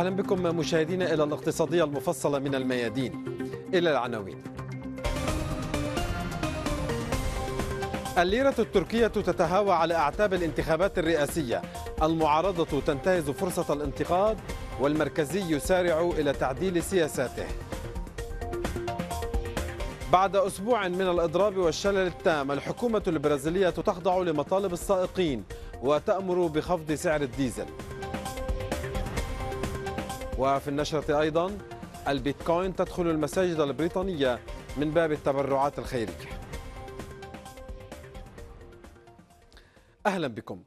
أهلا بكم مشاهدينا إلى الاقتصادية المفصلة من الميادين إلى العناوين الليرة التركية تتهاوى على أعتاب الانتخابات الرئاسية المعارضة تنتهز فرصة الانتقاد والمركزي يسارع إلى تعديل سياساته بعد أسبوع من الإضراب والشلل التام الحكومة البرازيلية تخضع لمطالب السائقين وتأمر بخفض سعر الديزل وفي النشرة أيضا البيتكوين تدخل المساجد البريطانية من باب التبرعات الخيرية أهلا بكم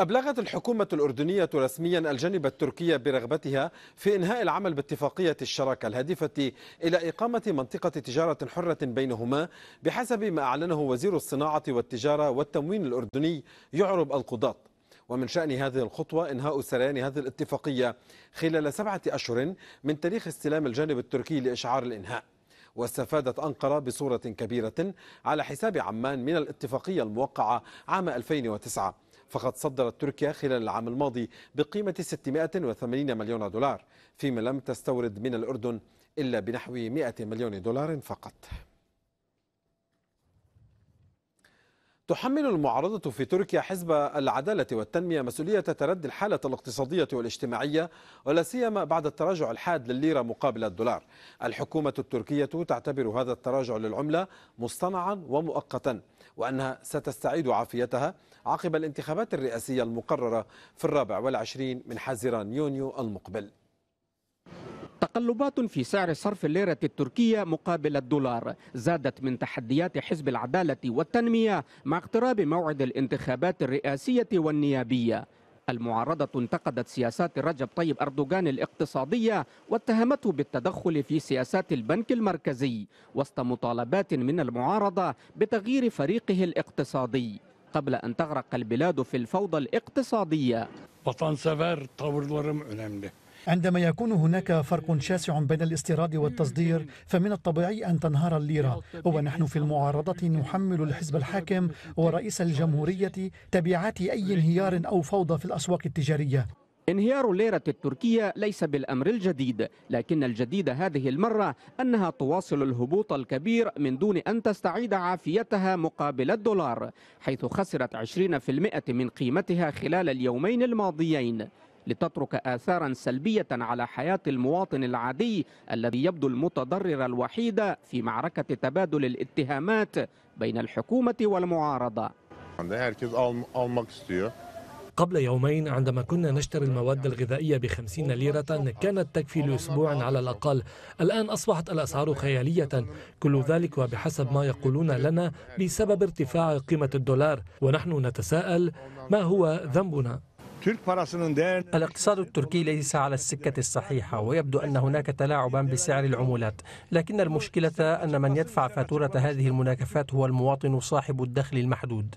أبلغت الحكومة الأردنية رسميا الجانب التركي برغبتها في إنهاء العمل باتفاقية الشراكة الهادفة إلى إقامة منطقة تجارة حرة بينهما بحسب ما أعلنه وزير الصناعة والتجارة والتموين الأردني يعرب القضاة ومن شأن هذه الخطوة إنهاء سريان هذه الاتفاقية خلال سبعة أشهر من تاريخ استلام الجانب التركي لإشعار الإنهاء واستفادت أنقرة بصورة كبيرة على حساب عمان من الاتفاقية الموقعة عام 2009 فقد صدرت تركيا خلال العام الماضي بقيمة 680 مليون دولار فيما لم تستورد من الأردن إلا بنحو 100 مليون دولار فقط تحمل المعارضة في تركيا حزب العدالة والتنمية مسؤولية تردي الحالة الاقتصادية والاجتماعية ولا سيما بعد التراجع الحاد للليرة مقابل الدولار. الحكومة التركية تعتبر هذا التراجع للعملة مصطنعا ومؤقتا وأنها ستستعيد عافيتها عقب الانتخابات الرئاسية المقررة في الرابع والعشرين من حزيران يونيو المقبل. تقلبات في سعر صرف الليرة التركية مقابل الدولار زادت من تحديات حزب العدالة والتنمية مع اقتراب موعد الانتخابات الرئاسية والنيابية المعارضة انتقدت سياسات رجب طيب أردوغان الاقتصادية واتهمته بالتدخل في سياسات البنك المركزي وسط مطالبات من المعارضة بتغيير فريقه الاقتصادي قبل أن تغرق البلاد في الفوضى الاقتصادية Vatansever tavırlarım önemli. عندما يكون هناك فرق شاسع بين الاستيراد والتصدير فمن الطبيعي أن تنهار الليرة ونحن في المعارضة نحمل الحزب الحاكم ورئيس الجمهورية تبعات أي انهيار أو فوضى في الأسواق التجارية انهيار الليرة التركية ليس بالأمر الجديد لكن الجديد هذه المرة أنها تواصل الهبوط الكبير من دون أن تستعيد عافيتها مقابل الدولار حيث خسرت 20% من قيمتها خلال اليومين الماضيين لتترك آثارا سلبية على حياة المواطن العادي الذي يبدو المتضرر الوحيد في معركة تبادل الاتهامات بين الحكومة والمعارضة قبل يومين عندما كنا نشتري المواد الغذائية بخمسين ليرة كانت تكفي لأسبوع على الأقل الآن أصبحت الأسعار خيالية كل ذلك وبحسب ما يقولون لنا بسبب ارتفاع قيمة الدولار ونحن نتساءل ما هو ذنبنا الاقتصاد التركي ليس على السكة الصحيحة ويبدو أن هناك تلاعبا بسعر العمولات لكن المشكلة أن من يدفع فاتورة هذه المناكفات هو المواطن صاحب الدخل المحدود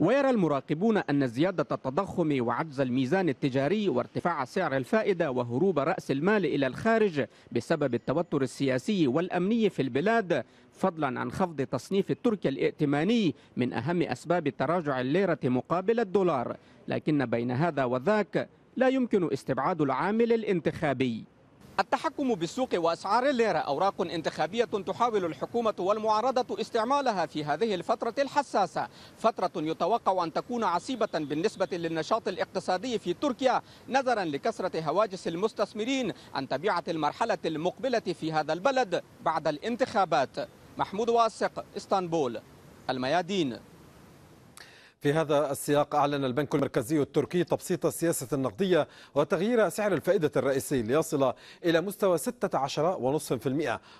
ويرى المراقبون أن زيادة التضخم وعجز الميزان التجاري وارتفاع سعر الفائدة وهروب رأس المال إلى الخارج بسبب التوتر السياسي والأمني في البلاد فضلا عن خفض تصنيف التركي الائتماني من أهم أسباب تراجع الليرة مقابل الدولار لكن بين هذا وذاك لا يمكن استبعاد العامل الانتخابي التحكم بالسوق واسعار الليره اوراق انتخابيه تحاول الحكومه والمعارضه استعمالها في هذه الفتره الحساسه، فتره يتوقع ان تكون عصيبه بالنسبه للنشاط الاقتصادي في تركيا نظرا لكثره هواجس المستثمرين عن طبيعه المرحله المقبله في هذا البلد بعد الانتخابات. محمود واثق اسطنبول الميادين في هذا السياق أعلن البنك المركزي التركي تبسيط السياسة النقدية وتغيير سعر الفائدة الرئيسي ليصل إلى مستوى 16.5%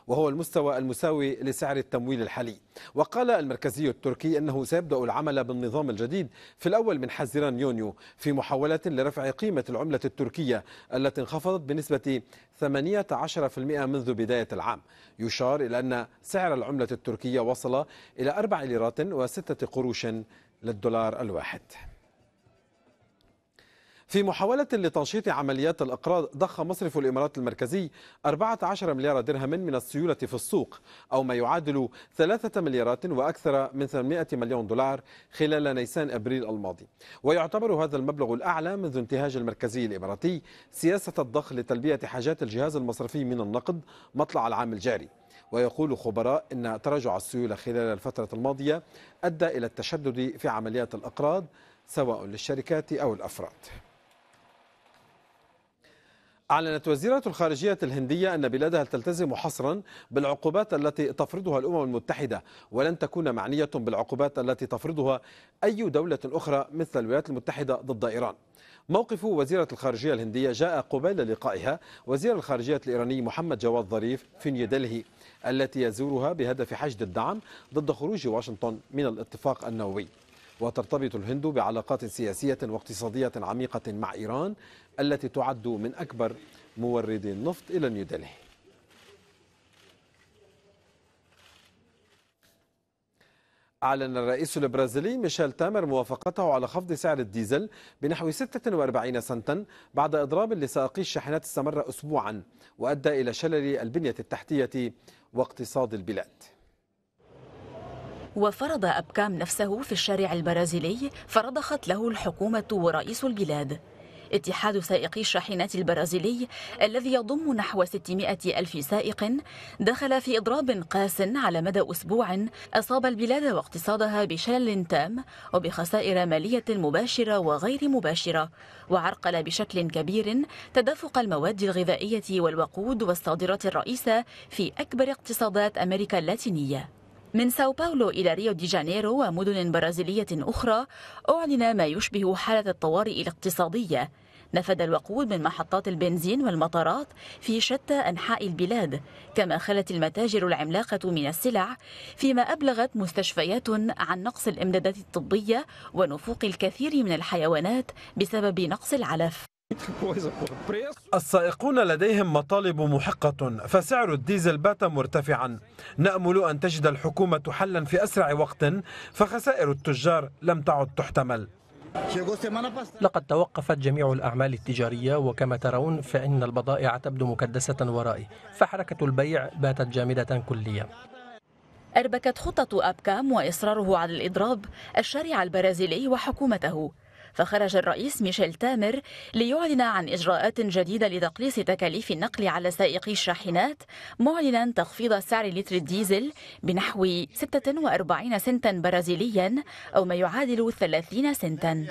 وهو المستوى المساوي لسعر التمويل الحالي وقال المركزي التركي أنه سيبدأ العمل بالنظام الجديد في الأول من حزيران يونيو في محاولة لرفع قيمة العملة التركية التي انخفضت بنسبة 18% منذ بداية العام يشار إلى أن سعر العملة التركية وصل إلى 4 ليرات وستة قروش للدولار الواحد في محاولة لتنشيط عمليات الإقراض ضخ مصرف الإمارات المركزي 14 مليار درهم من السيولة في السوق أو ما يعادل 3 مليارات وأكثر من 800 مليون دولار خلال نيسان أبريل الماضي ويعتبر هذا المبلغ الأعلى منذ انتهاج المركزي الإماراتي سياسة الضخ لتلبية حاجات الجهاز المصرفي من النقد مطلع العام الجاري ويقول خبراء أن تراجع السيولة خلال الفترة الماضية أدى إلى التشدد في عمليات الأقراض سواء للشركات أو الأفراد أعلنت وزيرة الخارجية الهندية أن بلادها تلتزم حصرا بالعقوبات التي تفرضها الأمم المتحدة ولن تكون معنية بالعقوبات التي تفرضها أي دولة أخرى مثل الولايات المتحدة ضد إيران موقف وزيرة الخارجية الهندية جاء قبيل لقائها وزير الخارجية الإيراني محمد جواد ظريف في نيودلهي التي يزورها بهدف حشد الدعم ضد خروج واشنطن من الاتفاق النووي وترتبط الهند بعلاقات سياسية واقتصادية عميقة مع إيران التي تعد من أكبر موردي النفط إلى نيودلهي أعلن الرئيس البرازيلي ميشيل تامر موافقته على خفض سعر الديزل بنحو 46 سنتا بعد إضراب لسائقي الشاحنات استمر أسبوعا وأدى إلى شلل البنية التحتية واقتصاد البلاد وفرض أبكام نفسه في الشارع البرازيلي فرضخت له الحكومة ورئيس البلاد اتحاد سائقي الشاحنات البرازيلي الذي يضم نحو 600 ألف سائق دخل في إضراب قاس على مدى أسبوع أصاب البلاد واقتصادها بشلل تام وبخسائر مالية مباشرة وغير مباشرة وعرقل بشكل كبير تدفق المواد الغذائية والوقود والصادرات الرئيسة في أكبر اقتصادات أمريكا اللاتينية من ساو باولو إلى ريو دي جانيرو ومدن برازيلية أخرى أعلن ما يشبه حالة الطوارئ الاقتصادية نفد الوقود من محطات البنزين والمطارات في شتى أنحاء البلاد كما خلت المتاجر العملاقة من السلع فيما أبلغت مستشفيات عن نقص الإمدادات الطبية ونفوق الكثير من الحيوانات بسبب نقص العلف السائقون لديهم مطالب محقة فسعر الديزل بات مرتفعا نأمل أن تجد الحكومة حلا في أسرع وقت فخسائر التجار لم تعد تحتمل لقد توقفت جميع الأعمال التجارية وكما ترون فإن البضائع تبدو مكدسة ورائي فحركة البيع باتت جامدة كليا أربكت خطة أبكام وإصراره على الإضراب الشارع البرازيلي وحكومته فخرج الرئيس ميشيل تامر ليعلن عن إجراءات جديدة لتقليص تكاليف النقل على سائقي الشاحنات معلنا تخفيض سعر لتر الديزل بنحو 46 سنتا برازيليا أو ما يعادل 30 سنتا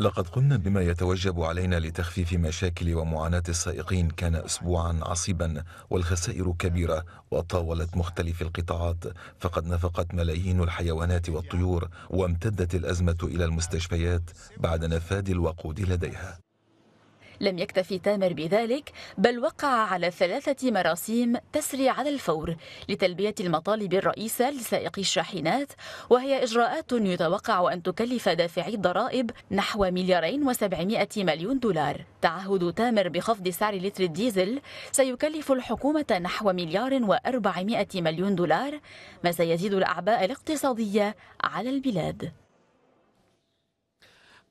لقد قمنا بما يتوجب علينا لتخفيف مشاكل ومعاناة السائقين كان أسبوعا عصيبا والخسائر كبيرة وطاولت مختلف القطاعات فقد نفقت ملايين الحيوانات والطيور وامتدت الأزمة إلى المستشفيات بعد نفاد الوقود لديها لم يكتفي تامر بذلك بل وقع على ثلاثة مراسيم تسري على الفور لتلبية المطالب الرئيسة لسائقي الشاحنات وهي إجراءات يتوقع أن تكلف دافعي الضرائب نحو مليارين وسبعمائة مليون دولار تعهد تامر بخفض سعر لتر الديزل سيكلف الحكومة نحو مليار وأربعمائة مليون دولار ما سيزيد الأعباء الاقتصادية على البلاد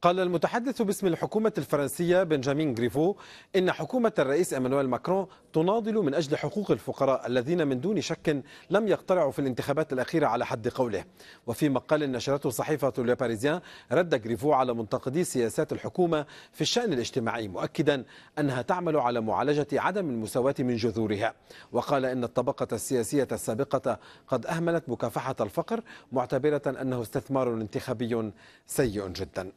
قال المتحدث باسم الحكومة الفرنسية بنجامين غريفو إن حكومة الرئيس إيمانويل ماكرون تناضل من أجل حقوق الفقراء الذين من دون شك لم يقترعوا في الانتخابات الأخيرة على حد قوله وفي مقال نشرته صحيفة لو باريزيان رد غريفو على منتقدي سياسات الحكومة في الشأن الاجتماعي مؤكدا أنها تعمل على معالجة عدم المساواة من جذورها وقال إن الطبقة السياسية السابقة قد أهملت مكافحة الفقر معتبرة أنه استثمار انتخابي سيء جدا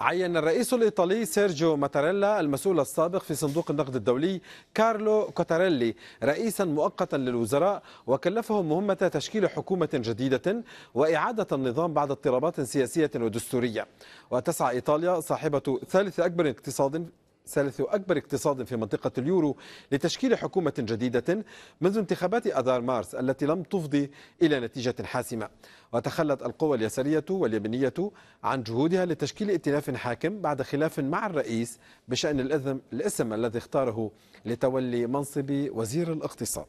عين الرئيس الإيطالي سيرجيو ماتاريلا المسؤول السابق في صندوق النقد الدولي كارلو كوتاريلي رئيسا مؤقتا للوزراء وكلفه مهمة تشكيل حكومة جديدة وإعادة النظام بعد اضطرابات سياسية ودستورية وتسعى إيطاليا صاحبة ثالث أكبر اقتصاد ثالث أكبر اقتصاد في منطقة اليورو لتشكيل حكومة جديدة منذ انتخابات أذار مارس التي لم تفضي إلى نتيجة حاسمة وتخلت القوى اليسارية واليمنية عن جهودها لتشكيل ائتلاف حاكم بعد خلاف مع الرئيس بشأن الاسم الذي اختاره لتولي منصب وزير الاقتصاد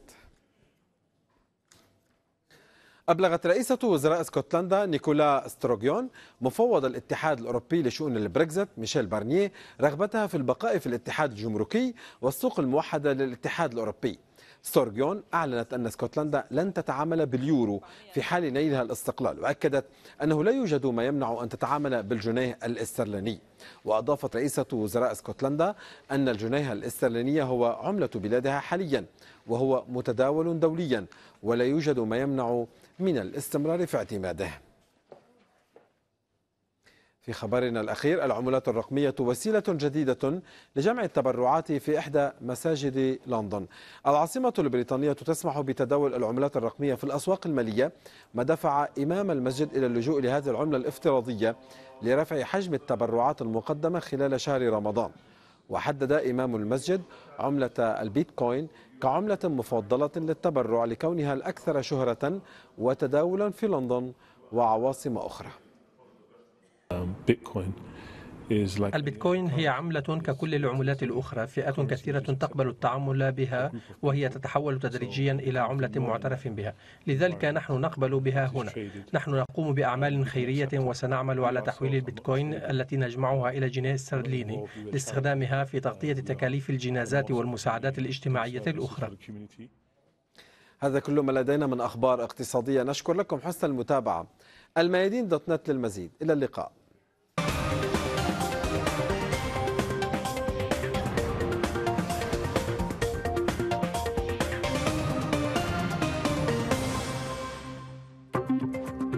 أبلغت رئيسة وزراء اسكتلندا نيكولا ستروغيون مفوض الاتحاد الأوروبي لشؤون البريكزت ميشيل بارنيه رغبتها في البقاء في الاتحاد الجمركي والسوق الموحدة للاتحاد الأوروبي ستورجيون أعلنت أن اسكتلندا لن تتعامل باليورو في حال نيلها الاستقلال وأكدت أنه لا يوجد ما يمنع أن تتعامل بالجنيه الاسترليني وأضافت رئيسة وزراء اسكتلندا أن الجنيه الاسترليني هو عملة بلادها حاليا وهو متداول دوليا ولا يوجد ما يمنع من الاستمرار في اعتماده في خبرنا الأخير العملات الرقمية وسيلة جديدة لجمع التبرعات في إحدى مساجد لندن العاصمة البريطانية تسمح بتداول العملات الرقمية في الأسواق المالية ما دفع إمام المسجد إلى اللجوء لهذه العملة الافتراضية لرفع حجم التبرعات المقدمة خلال شهر رمضان وحدد إمام المسجد عملة البيتكوين كعملة مفضلة للتبرع لكونها الأكثر شهرة وتداولا في لندن وعواصم أخرى. Um, البيتكوين هي عملة ككل العملات الأخرى فئة كثيرة تقبل التعامل بها وهي تتحول تدريجيا إلى عملة معترف بها لذلك نحن نقبل بها هنا نحن نقوم بأعمال خيرية وسنعمل على تحويل البيتكوين التي نجمعها إلى جنيه استرليني لاستخدامها في تغطية تكاليف الجنازات والمساعدات الاجتماعية الأخرى هذا كل ما لدينا من أخبار اقتصادية نشكر لكم حسن المتابعة الميادين دوت نت للمزيد إلى اللقاء